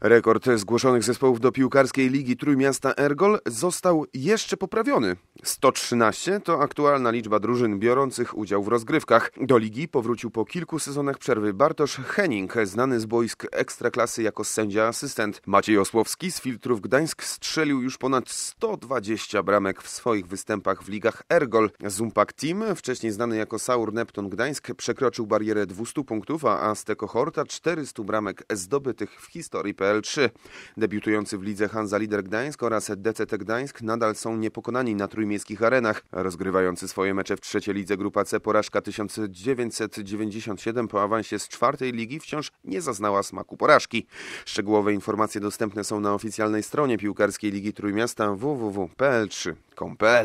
Rekord zgłoszonych zespołów do piłkarskiej Ligi Trójmiasta Ergol został jeszcze poprawiony. 113 to aktualna liczba drużyn biorących udział w rozgrywkach. Do ligi powrócił po kilku sezonach przerwy Bartosz Henning, znany z boisk ekstraklasy jako sędzia asystent. Maciej Osłowski z filtrów Gdańsk strzelił już ponad 120 bramek w swoich występach w ligach Ergol. Zumpak Team, wcześniej znany jako Saur Neptun Gdańsk, przekroczył barierę 200 punktów, a Azteco Horta 400 bramek zdobytych w historii PL3. Debiutujący w lidze Hansa Lider Gdańsk oraz DCT Gdańsk nadal są niepokonani na trójmiejskich arenach. Rozgrywający swoje mecze w trzeciej lidze Grupa C porażka 1997 po awansie z czwartej ligi wciąż nie zaznała smaku porażki. Szczegółowe informacje dostępne są na oficjalnej stronie piłkarskiej Ligi Trójmiasta www.pl3.pl.